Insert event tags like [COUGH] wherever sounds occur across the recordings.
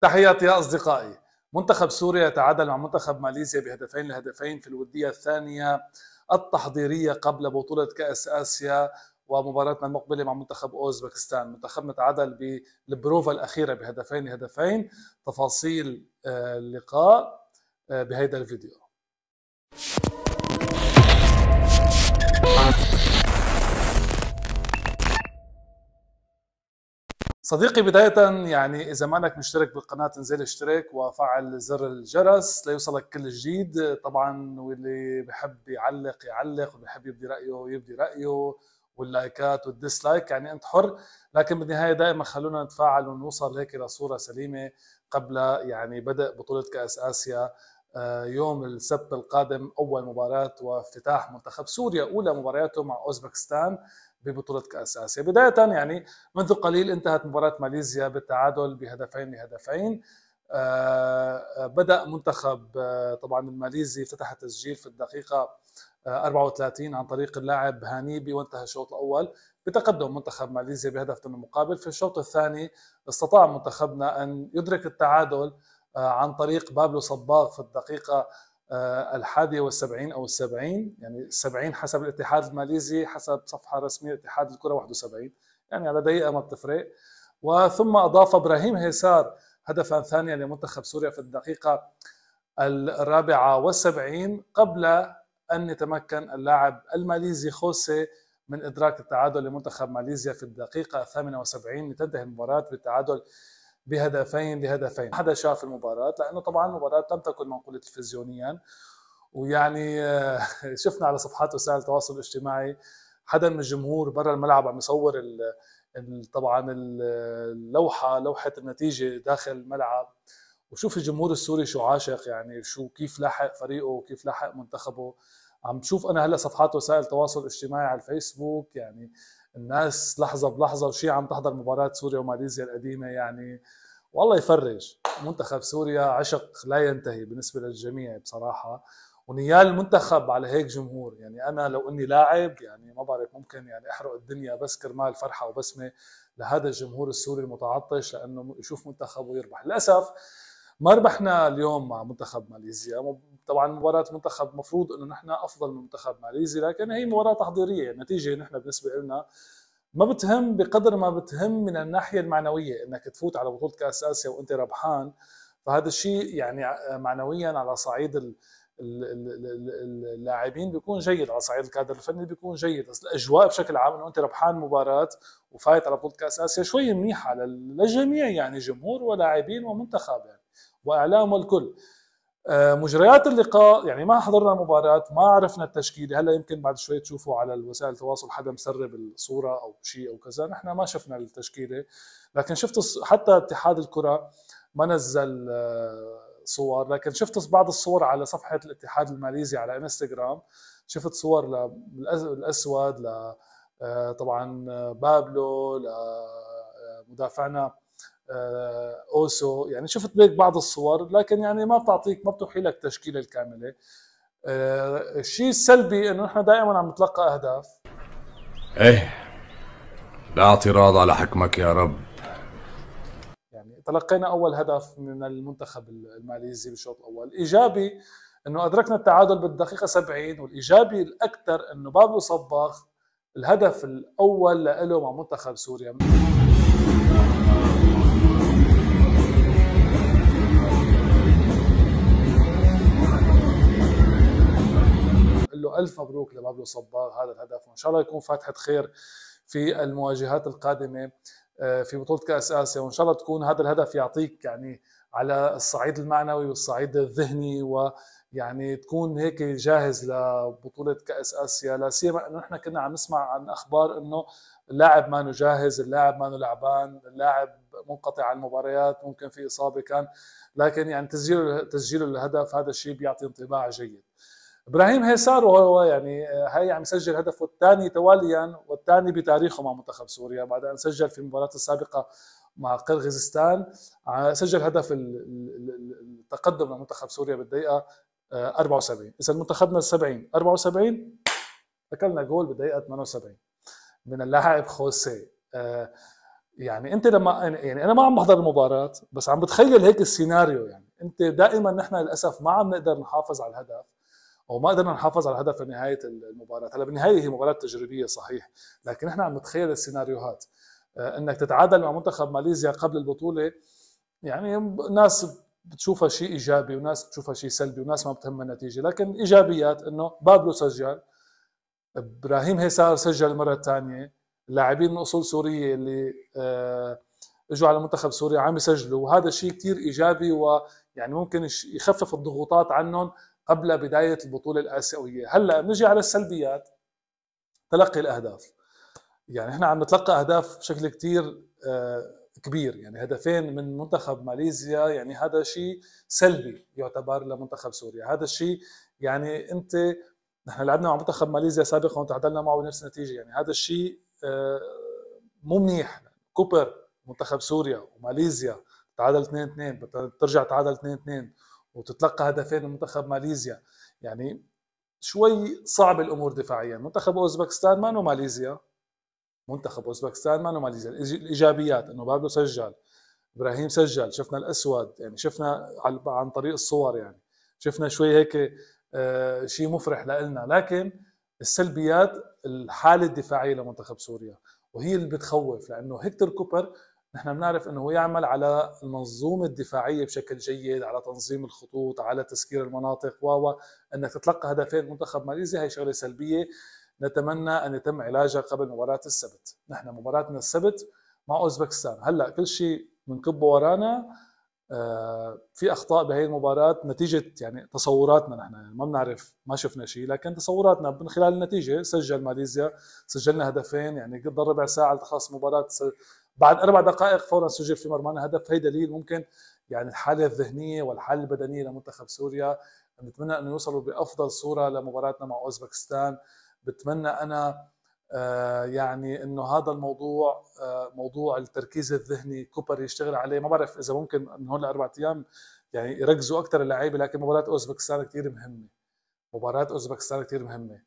تحياتي يا أصدقائي منتخب سوريا تعادل مع منتخب ماليزيا بهدفين لهدفين في الودية الثانية التحضيرية قبل بطولة كأس آسيا ومباراتنا المقبلة مع منتخب أوزبكستان منتخبنا تعادل بالبروفا الأخيرة بهدفين لهدفين تفاصيل آه، اللقاء آه، بهذا الفيديو صديقي بداية يعني إذا ما أنك مشترك بالقناة انزل اشترك وفعل زر الجرس ليوصلك كل جديد طبعا واللي بحب يعلق يعلق واللي بحب يبدي رأيه يبدي رأيه واللايكات والديسلايك يعني أنت حر لكن بالنهاية دائما خلونا نتفاعل ونوصل هيك لصورة سليمة قبل يعني بدء بطولة كأس آسيا آه، يوم السبت القادم اول مباراه وافتتاح منتخب سوريا اولى مبارياته مع اوزبكستان ببطوله كاس اسيا بدايه يعني منذ قليل انتهت مباراه ماليزيا بالتعادل بهدفين لهدفين آه، آه، بدا منتخب طبعا الماليزي افتتح التسجيل في الدقيقه 34 عن طريق اللاعب هانيبي وانتهى الشوط الاول بتقدم منتخب ماليزيا بهدف من المقابل في الشوط الثاني استطاع منتخبنا ان يدرك التعادل آه، عن طريق بابلو صباغ في الدقيقة آه، الحادية والسبعين أو السبعين يعني السبعين حسب الاتحاد الماليزي حسب صفحة رسمية اتحاد الكرة 71 يعني على دقيقة ما بتفرق وثم أضاف إبراهيم هيسار هدفا ثانيا لمنتخب سوريا في الدقيقة الرابعة والسبعين قبل أن يتمكن اللاعب الماليزي خوسي من إدراك التعادل لمنتخب ماليزيا في الدقيقة الثامنة وسبعين لتنتهي المباراة بالتعادل بهدفين بهدفين حدا شاف المباراة لأنه طبعا المباراة لم تكن منقولة تلفزيونيا ويعني آه، [LAUGHS] شفنا على صفحات وسائل التواصل الاجتماعي حدا من الجمهور برا الملعب عم يصور ال طبعا اللوحة لوحة النتيجة داخل الملعب وشوف الجمهور السوري شو عاشق يعني شو كيف لاحق فريقه وكيف لاحق منتخبه عم شوف انا هلا صفحات وسائل التواصل الاجتماعي على الفيسبوك يعني الناس لحظه بلحظه وشي عم تحضر مباراه سوريا وماليزيا القديمه يعني والله يفرج منتخب سوريا عشق لا ينتهي بالنسبه للجميع بصراحه ونيال المنتخب على هيك جمهور يعني انا لو اني لاعب يعني ما بعرف ممكن يعني احرق الدنيا بس كرمال فرحه وبسمه لهذا الجمهور السوري المتعطش لانه يشوف منتخبه ويربح للاسف ما ربحنا اليوم مع منتخب ماليزيا طبعا مباراة منتخب مفروض انه نحن افضل من منتخب ماليزيا لكن هي مباراة تحضيرية النتيجة نحن بالنسبة لنا ما بتهم بقدر ما بتهم من الناحية المعنوية انك تفوت على بطولة كأس اسيا وانت ربحان فهذا الشيء يعني معنويا على صعيد اللاعبين بيكون جيد على صعيد الكادر الفني بيكون جيد بس الاجواء بشكل عام انه انت ربحان مباراه وفايت على بطوله كاس اسيا شوي منيحه للجميع يعني جمهور ولاعبين ومنتخب يعني واعلام الكل آه، مجريات اللقاء يعني ما حضرنا المباراة ما عرفنا التشكيلة هلا يمكن بعد شوي تشوفوا على وسائل التواصل حدا مسرب الصورة أو شيء أو كذا نحن ما شفنا التشكيلة لكن شفت حتى اتحاد الكرة ما نزل آه، صور لكن شفت بعض الصور على صفحة الاتحاد الماليزي على انستغرام شفت صور للأسود ل آه، طبعا بابلو لمدافعنا اوسو آه، يعني شفت بيك بعض الصور لكن يعني ما بتعطيك ما بتوحي لك التشكيله الكامله الشيء آه، السلبي انه نحن دائما عم نتلقى اهداف ايه لا اعتراض على حكمك يا رب يعني تلقينا اول هدف من المنتخب الماليزي بالشوط الاول ايجابي انه ادركنا التعادل بالدقيقه 70 والايجابي الاكثر انه بابلو صباغ الهدف الاول له مع منتخب سوريا الف مبروك لبابلو صباغ هذا الهدف وان شاء الله يكون فاتحه خير في المواجهات القادمه آه، في بطوله كاس اسيا وان شاء الله تكون هذا الهدف يعطيك يعني على الصعيد المعنوي والصعيد الذهني ويعني تكون هيك جاهز لبطوله كاس اسيا لا سيما انه نحن كنا عم نسمع عن اخبار انه اللاعب ما جاهز اللاعب ما لعبان اللاعب منقطع عن المباريات ممكن في اصابه كان لكن يعني تسجيل تسجيل الهدف هذا الشيء بيعطي انطباع جيد ابراهيم هيسار وهو يعني هي آه، عم يسجل هدفه الثاني تواليا والثاني بتاريخه مع منتخب سوريا بعد ان سجل في المباراه السابقه مع قرغيزستان آه، سجل هدف التقدم لمنتخب سوريا بالدقيقه 74 آه، اذا منتخبنا 70 74 اكلنا جول بالدقيقه 78 من اللاعب خوسي يعني انت لما يعني انا ما عم بحضر المباراه بس عم بتخيل هيك السيناريو يعني انت دائما نحن للاسف ما عم نقدر نحافظ على الهدف او ما قدرنا نحافظ على الهدف لنهايه المباراه، هلا بالنهايه هي مباراه تجريبيه صحيح، لكن احنا عم نتخيل السيناريوهات آه، انك تتعادل مع منتخب ماليزيا قبل البطوله يعني ناس بتشوفها شيء ايجابي وناس بتشوفها شيء سلبي وناس ما بتهمها النتيجه، لكن ايجابيات انه بابلو سجل ابراهيم هيسار سجل المره الثانيه، اللاعبين من اصول سوريه اللي آه، اجوا على منتخب سوريا عم يسجلوا وهذا الشيء كثير ايجابي ويعني ممكن يخفف الضغوطات عنهم قبل بداية البطولة الآسيوية هلا نجي على السلبيات تلقي الأهداف يعني احنا عم نتلقى أهداف بشكل كتير آه، كبير يعني هدفين من منتخب ماليزيا يعني هذا شيء سلبي يعتبر لمنتخب سوريا هذا الشيء يعني انت نحن لعبنا مع منتخب ماليزيا سابقا وتعادلنا معه بنفس النتيجه يعني هذا الشيء آه، مو منيح كوبر منتخب سوريا وماليزيا تعادل 2-2 بترجع تعادل 2-2 وتتلقى هدفين منتخب ماليزيا يعني شوي صعب الامور دفاعيا منتخب اوزبكستان ما ماليزيا منتخب اوزبكستان ما ماليزيا الايجابيات انه بابلو سجل ابراهيم سجل شفنا الاسود يعني شفنا عن طريق الصور يعني شفنا شوي هيك آه، شيء مفرح لنا لكن السلبيات الحاله الدفاعيه لمنتخب سوريا وهي اللي بتخوف لانه هيكتور كوبر نحن بنعرف انه هو يعمل على المنظومه الدفاعيه بشكل جيد، على تنظيم الخطوط، على تسكير المناطق و انك تتلقى هدفين منتخب ماليزيا هي شغله سلبيه نتمنى ان يتم علاجها قبل مباراه السبت، نحن مباراتنا السبت مع اوزبكستان، هلا كل شيء بنكبه ورانا آه، في اخطاء بهي المباراه نتيجه يعني تصوراتنا نحن يعني ما بنعرف ما شفنا شيء لكن تصوراتنا من خلال النتيجه سجل ماليزيا سجلنا هدفين يعني قد ربع ساعه خلص مباراه بعد اربع دقائق فورا سجل في مرمانا هدف هي دليل ممكن يعني الحاله الذهنيه والحاله البدنيه لمنتخب سوريا بتمنى انه يوصلوا بافضل صوره لمباراتنا مع اوزبكستان بتمنى انا آه، يعني انه هذا الموضوع آه، موضوع التركيز الذهني كوبر يشتغل عليه ما بعرف اذا ممكن من هون لاربع ايام يعني يركزوا اكثر اللعيبه لكن مباراه اوزبكستان كثير مهمه مباراه اوزبكستان كثير مهمه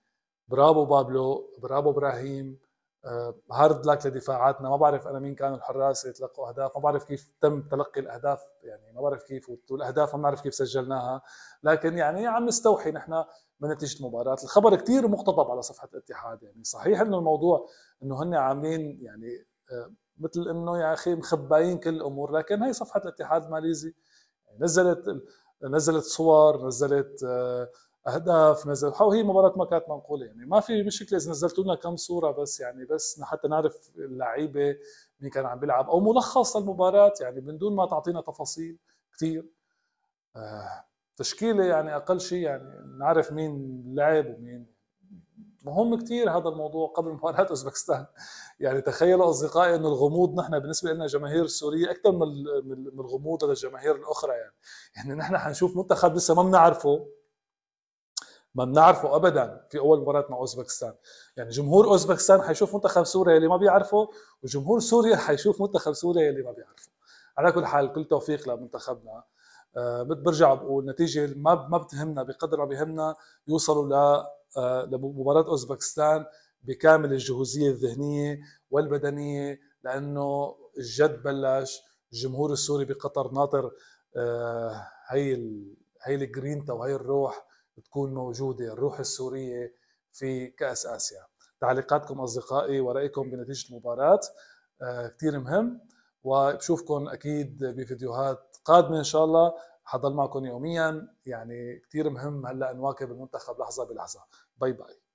برافو بابلو برافو ابراهيم آه، هارد لك لدفاعاتنا ما بعرف انا مين كانوا الحراس اللي تلقوا اهداف ما بعرف كيف تم تلقي الاهداف يعني ما بعرف كيف والاهداف ما بنعرف كيف سجلناها لكن يعني عم نستوحي نحن من نتيجه المباراه، الخبر كثير مقتطب على صفحه الاتحاد يعني صحيح انه الموضوع انه هن عاملين يعني آه، مثل انه يا اخي مخباين كل الامور لكن هي صفحه الاتحاد الماليزي يعني نزلت نزلت صور نزلت آه، اهداف نزل وهي مباراه ما كانت منقوله يعني ما في مشكله اذا نزلتوا لنا كم صوره بس يعني بس حتى نعرف اللعيبه مين كان عم بيلعب او ملخص للمباراه يعني من دون ما تعطينا تفاصيل كثير آه، تشكيله يعني اقل شيء يعني نعرف مين لعب ومين مهم كثير هذا الموضوع قبل مباراه اوزبكستان يعني تخيلوا اصدقائي انه الغموض نحن بالنسبه لنا جماهير السوريه اكثر من من الغموض للجماهير الاخرى يعني يعني نحن حنشوف منتخب لسه ما بنعرفه ما بنعرفه ابدا في اول مباراه مع اوزبكستان يعني جمهور اوزبكستان حيشوف منتخب سوريا اللي ما بيعرفه وجمهور سوريا حيشوف منتخب سوريا اللي ما بيعرفه على كل حال كل توفيق لمنتخبنا آه، برجع بقول نتيجه ما ما بتهمنا بقدر ما بيهمنا يوصلوا ل آه، لمباراه اوزبكستان بكامل الجهوزيه الذهنيه والبدنيه لانه الجد بلش الجمهور السوري بقطر ناطر هي آه، هي الجرينتا وهي الروح تكون موجوده الروح السوريه في كاس اسيا تعليقاتكم اصدقائي ورايكم بنتيجه المباراه كثير مهم وبشوفكم اكيد بفيديوهات قادمه ان شاء الله حضل معكم يوميا يعني كتير مهم هلا نواكب المنتخب لحظه بلحظه باي باي